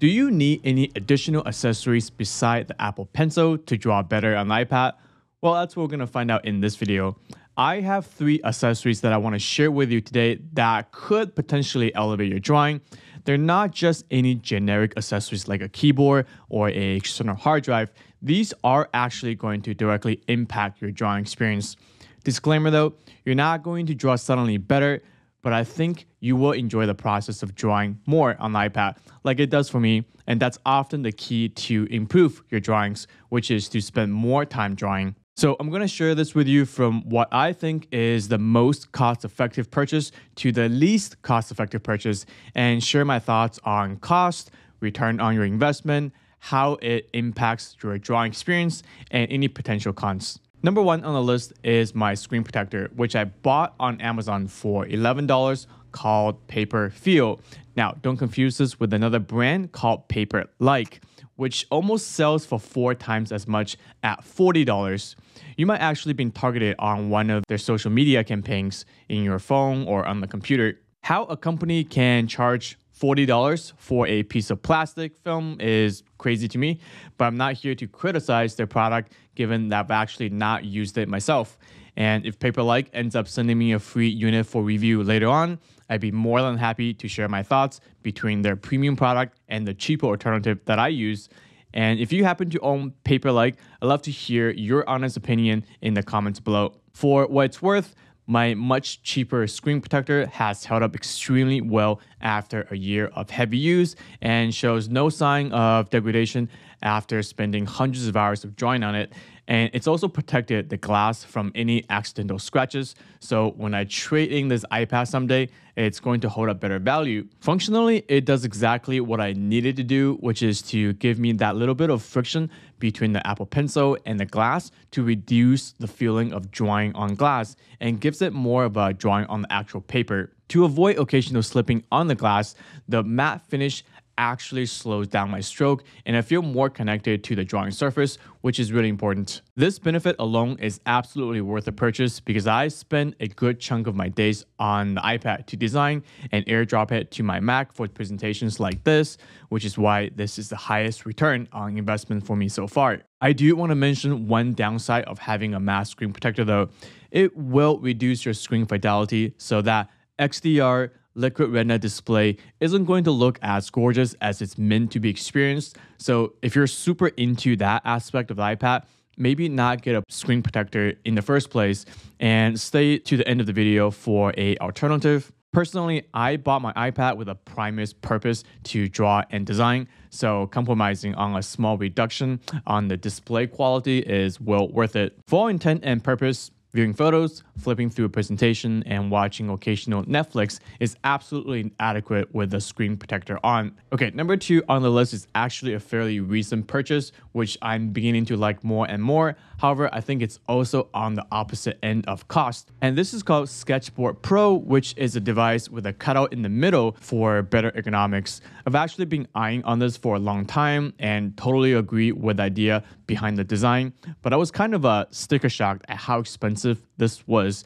Do you need any additional accessories beside the Apple Pencil to draw better on iPad? Well, that's what we're gonna find out in this video. I have three accessories that I wanna share with you today that could potentially elevate your drawing. They're not just any generic accessories like a keyboard or a external hard drive. These are actually going to directly impact your drawing experience. Disclaimer though, you're not going to draw suddenly better, but I think you will enjoy the process of drawing more on the iPad, like it does for me. And that's often the key to improve your drawings, which is to spend more time drawing. So I'm gonna share this with you from what I think is the most cost-effective purchase to the least cost-effective purchase and share my thoughts on cost, return on your investment, how it impacts your drawing experience, and any potential cons. Number one on the list is my screen protector, which I bought on Amazon for $11 called Paper Feel. Now, don't confuse this with another brand called Paper Like, which almost sells for four times as much at $40. You might actually be targeted on one of their social media campaigns in your phone or on the computer. How a company can charge $40 for a piece of plastic film is crazy to me, but I'm not here to criticize their product given that I've actually not used it myself. And if Paperlike ends up sending me a free unit for review later on, I'd be more than happy to share my thoughts between their premium product and the cheaper alternative that I use. And if you happen to own Paperlike, I'd love to hear your honest opinion in the comments below. For what it's worth, my much cheaper screen protector has held up extremely well after a year of heavy use and shows no sign of degradation after spending hundreds of hours of drawing on it and it's also protected the glass from any accidental scratches. So when I trade in this iPad someday, it's going to hold up better value. Functionally, it does exactly what I needed to do, which is to give me that little bit of friction between the Apple Pencil and the glass to reduce the feeling of drawing on glass and gives it more of a drawing on the actual paper. To avoid occasional slipping on the glass, the matte finish actually slows down my stroke and I feel more connected to the drawing surface, which is really important. This benefit alone is absolutely worth the purchase because I spend a good chunk of my days on the iPad to design and airdrop it to my Mac for presentations like this, which is why this is the highest return on investment for me so far. I do want to mention one downside of having a matte screen protector though. It will reduce your screen fidelity so that XDR Liquid Retina display isn't going to look as gorgeous as it's meant to be experienced. So if you're super into that aspect of the iPad, maybe not get a screen protector in the first place and stay to the end of the video for a alternative. Personally, I bought my iPad with a primary purpose to draw and design, so compromising on a small reduction on the display quality is well worth it. For intent and purpose, Viewing photos, flipping through a presentation, and watching occasional Netflix is absolutely adequate with a screen protector on. Okay, number two on the list is actually a fairly recent purchase, which I'm beginning to like more and more. However, I think it's also on the opposite end of cost. And this is called Sketchboard Pro, which is a device with a cutout in the middle for better ergonomics. I've actually been eyeing on this for a long time and totally agree with the idea behind the design, but I was kind of uh, sticker shocked at how expensive expensive this was.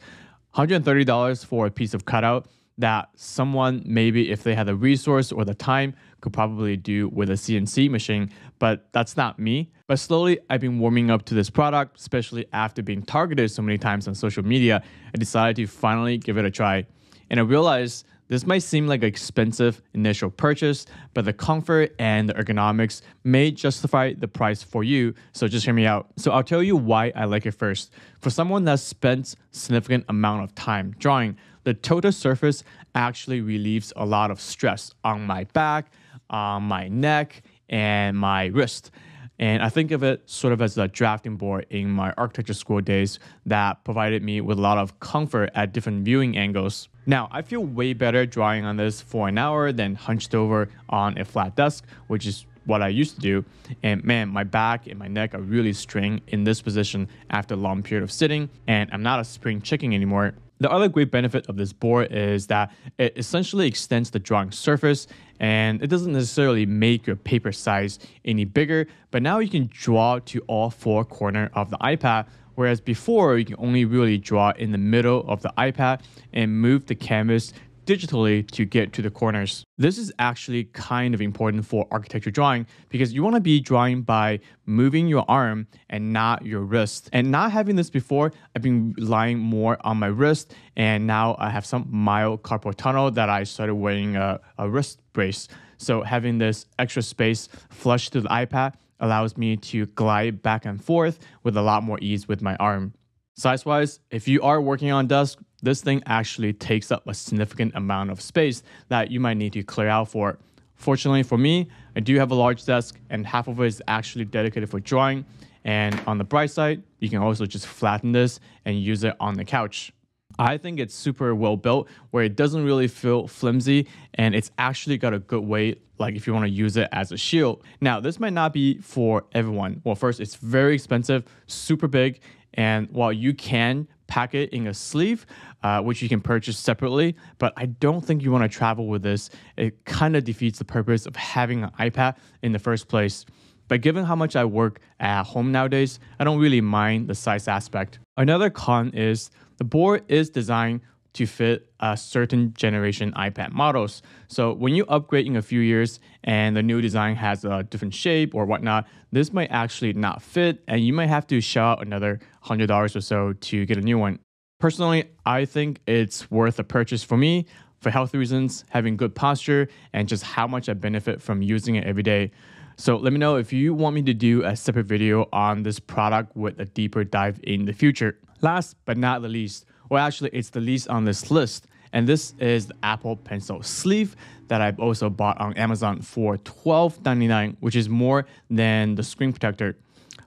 $130 for a piece of cutout that someone maybe if they had the resource or the time could probably do with a CNC machine, but that's not me. But slowly I've been warming up to this product, especially after being targeted so many times on social media. I decided to finally give it a try. And I realized this might seem like an expensive initial purchase, but the comfort and the ergonomics may justify the price for you, so just hear me out. So I'll tell you why I like it first. For someone that spends significant amount of time drawing, the Tota surface actually relieves a lot of stress on my back, on my neck, and my wrist. And I think of it sort of as a drafting board in my architecture school days that provided me with a lot of comfort at different viewing angles. Now, I feel way better drawing on this for an hour than hunched over on a flat desk, which is what I used to do. And man, my back and my neck are really strained in this position after a long period of sitting, and I'm not a spring chicken anymore. The other great benefit of this board is that it essentially extends the drawing surface and it doesn't necessarily make your paper size any bigger, but now you can draw to all four corners of the iPad Whereas before, you can only really draw in the middle of the iPad and move the canvas digitally to get to the corners. This is actually kind of important for architecture drawing because you want to be drawing by moving your arm and not your wrist. And not having this before, I've been lying more on my wrist and now I have some mild carpal tunnel that I started wearing a, a wrist brace. So having this extra space flush to the iPad allows me to glide back and forth with a lot more ease with my arm. Size wise, if you are working on desk, this thing actually takes up a significant amount of space that you might need to clear out for. Fortunately for me, I do have a large desk and half of it is actually dedicated for drawing. And on the bright side, you can also just flatten this and use it on the couch. I think it's super well built where it doesn't really feel flimsy and it's actually got a good weight like if you want to use it as a shield. Now, this might not be for everyone. Well, first, it's very expensive, super big, and while you can pack it in a sleeve, uh, which you can purchase separately, but I don't think you want to travel with this. It kind of defeats the purpose of having an iPad in the first place. But given how much I work at home nowadays, I don't really mind the size aspect. Another con is the board is designed to fit a uh, certain generation iPad models. So when you upgrade in a few years and the new design has a different shape or whatnot, this might actually not fit and you might have to shell out another $100 or so to get a new one. Personally, I think it's worth a purchase for me for health reasons, having good posture, and just how much I benefit from using it every day. So let me know if you want me to do a separate video on this product with a deeper dive in the future. Last but not the least, well, actually, it's the least on this list, and this is the Apple Pencil sleeve that I've also bought on Amazon for $12.99, which is more than the screen protector.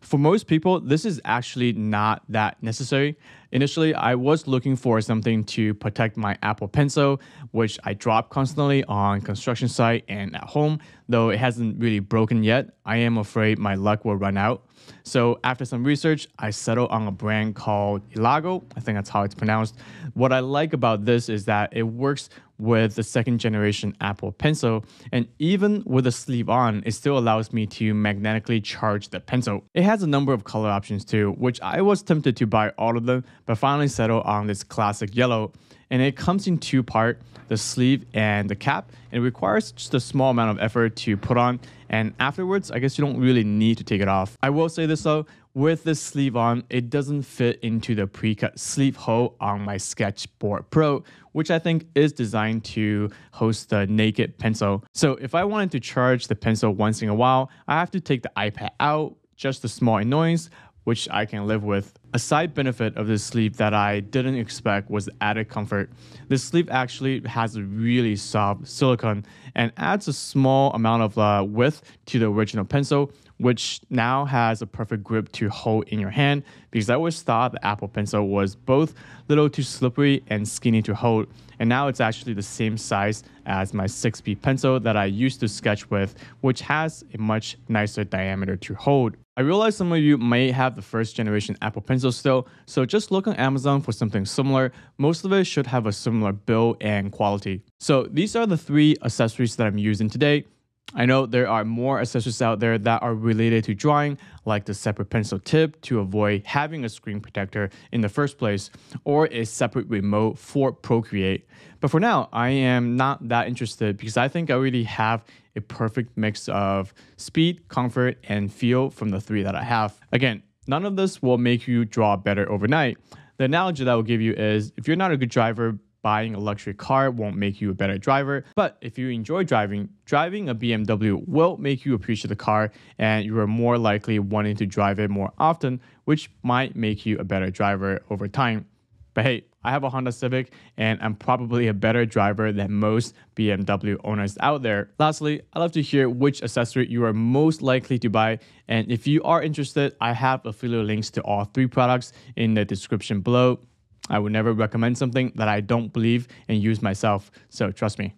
For most people, this is actually not that necessary Initially, I was looking for something to protect my Apple Pencil, which I drop constantly on construction site and at home, though it hasn't really broken yet. I am afraid my luck will run out. So after some research, I settled on a brand called Ilago. I think that's how it's pronounced. What I like about this is that it works with the second generation Apple Pencil, and even with the sleeve on, it still allows me to magnetically charge the pencil. It has a number of color options too, which I was tempted to buy all of them, but finally settled on this classic yellow. And it comes in two part, the sleeve and the cap. And it requires just a small amount of effort to put on. And afterwards, I guess you don't really need to take it off. I will say this though, with this sleeve on, it doesn't fit into the pre-cut sleeve hole on my Sketchboard Pro, which I think is designed to host the naked pencil. So if I wanted to charge the pencil once in a while, I have to take the iPad out, just a small annoyance, which I can live with. A side benefit of this sleeve that I didn't expect was added comfort. This sleeve actually has a really soft silicone and adds a small amount of uh, width to the original pencil, which now has a perfect grip to hold in your hand because I always thought the Apple Pencil was both a little too slippery and skinny to hold. And now it's actually the same size as my 6B pencil that I used to sketch with, which has a much nicer diameter to hold. I realize some of you may have the first generation Apple Pencil still, so just look on Amazon for something similar. Most of it should have a similar build and quality. So these are the three accessories that I'm using today. I know there are more accessories out there that are related to drawing, like the separate pencil tip to avoid having a screen protector in the first place, or a separate remote for Procreate. But for now, I am not that interested because I think I already have a perfect mix of speed, comfort, and feel from the three that I have. Again, none of this will make you draw better overnight. The analogy that I will give you is if you're not a good driver, buying a luxury car won't make you a better driver. But if you enjoy driving, driving a BMW will make you appreciate the car and you are more likely wanting to drive it more often, which might make you a better driver over time. But hey, I have a Honda Civic and I'm probably a better driver than most BMW owners out there. Lastly, I'd love to hear which accessory you are most likely to buy. And if you are interested, I have affiliate links to all three products in the description below. I would never recommend something that I don't believe and use myself. So trust me.